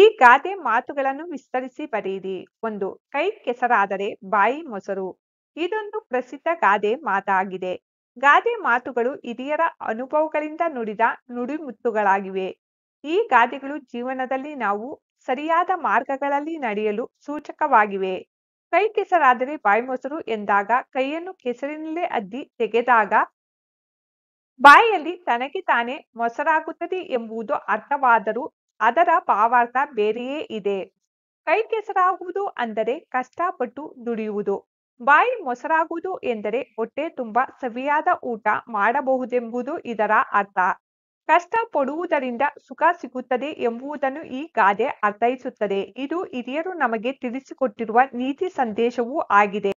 ಈ ಗಾದೆ ಮಾತುಗಳನ್ನು ವಿಸ್ತರಿಸಿ ಬರೆಯಿರಿ ಒಂದು ಕೈ ಕೆಸರಾದರೆ ಬಾಯಿ ಮೊಸರು ಇದೊಂದು ಪ್ರಸಿದ್ಧ ಗಾದೆ ಮಾತಾಗಿದೆ ಗಾದೆ ಮಾತುಗಳು ಹಿರಿಯರ ಅನುಭವಗಳಿಂದ ನುಡಿದ ನುಡಿಮುತ್ತುಗಳಾಗಿವೆ ಈ ಗಾದೆಗಳು ಜೀವನದಲ್ಲಿ ನಾವು ಸರಿಯಾದ ಮಾರ್ಗಗಳಲ್ಲಿ ನಡೆಯಲು ಸೂಚಕವಾಗಿವೆ ಕೈ ಕೆಸರಾದರೆ ಬಾಯಿ ಮೊಸರು ಎಂದಾಗ ಕೈಯನ್ನು ಕೆಸರಿನಲ್ಲೇ ಅದ್ದಿ ತೆಗೆದಾಗ ಬಾಯಲ್ಲಿ ತನಗೆ ತಾನೇ ಮೊಸರಾಗುತ್ತದೆ ಎಂಬುದು ಅರ್ಥವಾದರೂ ಅದರ ಭಾವಾರ್ಥ ಬೇರೆಯೇ ಇದೆ ಕೈ ಕೆಸರಾಗುವುದು ಅಂದರೆ ಕಷ್ಟಪಟ್ಟು ದುಡಿಯುವುದು ಬಾಯಿ ಮೊಸರಾಗುವುದು ಎಂದರೆ ಹೊಟ್ಟೆ ತುಂಬಾ ಸವಿಯಾದ ಊಟ ಮಾಡಬಹುದೆಂಬುದು ಇದರ ಅರ್ಥ ಕಷ್ಟ ಪಡುವುದರಿಂದ ಸುಖ ಸಿಗುತ್ತದೆ ಎಂಬುದನ್ನು ಈ ಗಾದೆ ಅರ್ಥೈಸುತ್ತದೆ ಇದು ಹಿರಿಯರು ನಮಗೆ ತಿಳಿಸಿಕೊಟ್ಟಿರುವ ನೀತಿ ಸಂದೇಶವೂ ಆಗಿದೆ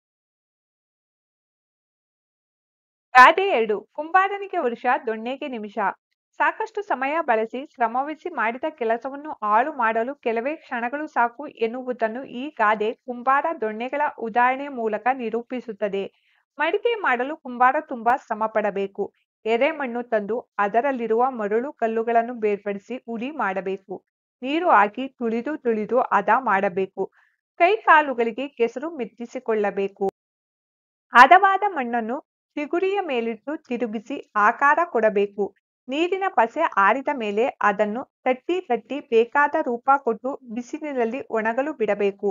ಗಾದೆ ಎರಡು ಕುಂಬಾರನಿಗೆ ವರ್ಷ ದೊಣ್ಣೆಗೆ ನಿಮಿಷ ಸಾಕಷ್ಟು ಸಮಯ ಬಳಸಿ ಶ್ರಮವಹಿಸಿ ಮಾಡಿದ ಕೆಲಸವನ್ನು ಹಾಳು ಮಾಡಲು ಕೆಲವೇ ಕ್ಷಣಗಳು ಸಾಕು ಎನ್ನುವುದನ್ನು ಈ ಗಾದೆ ಕುಂಬಾರ ದೊಣ್ಣೆಗಳ ಉದಾಹರಣೆ ಮೂಲಕ ನಿರೂಪಿಸುತ್ತದೆ ಮಡಿಕೆ ಮಾಡಲು ಕುಂಬಾರ ತುಂಬಾ ಶ್ರಮ ಪಡಬೇಕು ಎರೆಮಣ್ಣು ತಂದು ಅದರಲ್ಲಿರುವ ಮರಳು ಕಲ್ಲುಗಳನ್ನು ಬೇರ್ಪಡಿಸಿ ಉಳಿ ಮಾಡಬೇಕು ನೀರು ಹಾಕಿ ತುಳಿದು ತುಳಿದು ಅದ ಮಾಡಬೇಕು ಕೈ ಕಾಲುಗಳಿಗೆ ಕೆಸರು ಮೆತ್ತಿಸಿಕೊಳ್ಳಬೇಕು ಹದವಾದ ಮಣ್ಣನ್ನು ಚಿಗುರಿಯ ಮೇಲಿಟ್ಟು ತಿರುಗಿಸಿ ಆಕಾರ ಕೊಡಬೇಕು ನೀರಿನ ಪಸೆ ಆರಿದ ಮೇಲೆ ಅದನ್ನು ತಟ್ಟಿ ತಟ್ಟಿ ಬೇಕಾದ ರೂಪ ಕೊಟ್ಟು ಬಿಸಿಲಿನಲ್ಲಿ ಒಣಗಲು ಬಿಡಬೇಕು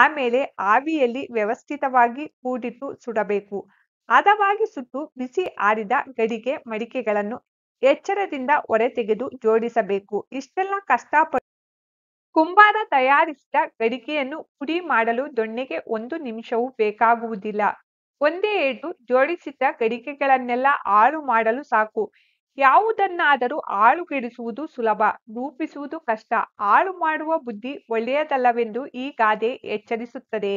ಆಮೇಲೆ ಆವಿಯಲ್ಲಿ ವ್ಯವಸ್ಥಿತವಾಗಿ ಕೂಡಿಟ್ಟು ಸುಡಬೇಕು ಹದವಾಗಿ ಸುಟ್ಟು ಬಿಸಿ ಆರಿದ ಗಡಿಗೆ ಮಡಿಕೆಗಳನ್ನು ಎಚ್ಚರದಿಂದ ಹೊರೆ ತೆಗೆದು ಜೋಡಿಸಬೇಕು ಇಷ್ಟೆಲ್ಲ ಕಷ್ಟಪಟ್ಟು ಕುಂಬಾರ ತಯಾರಿಸಿದ ಗಡಿಕೆಯನ್ನು ಪುಡಿ ಮಾಡಲು ದೊಣ್ಣೆಗೆ ಒಂದು ನಿಮಿಷವೂ ಬೇಕಾಗುವುದಿಲ್ಲ ಒಂದೇ ಏಟು ಜೋಡಿಸಿದ್ದ ಗಡಿಗೆಗಳನ್ನೆಲ್ಲ ಹಾಳು ಮಾಡಲು ಸಾಕು ಯಾವುದನ್ನಾದರೂ ಆಳುಗೆಡಿಸುವುದು ಸುಲಭ ರೂಪಿಸುವುದು ಕಷ್ಟ ಆಳು ಮಾಡುವ ಬುದ್ಧಿ ಒಳ್ಳೆಯದಲ್ಲವೆಂದು ಈ ಗಾದೆ ಎಚ್ಚರಿಸುತ್ತದೆ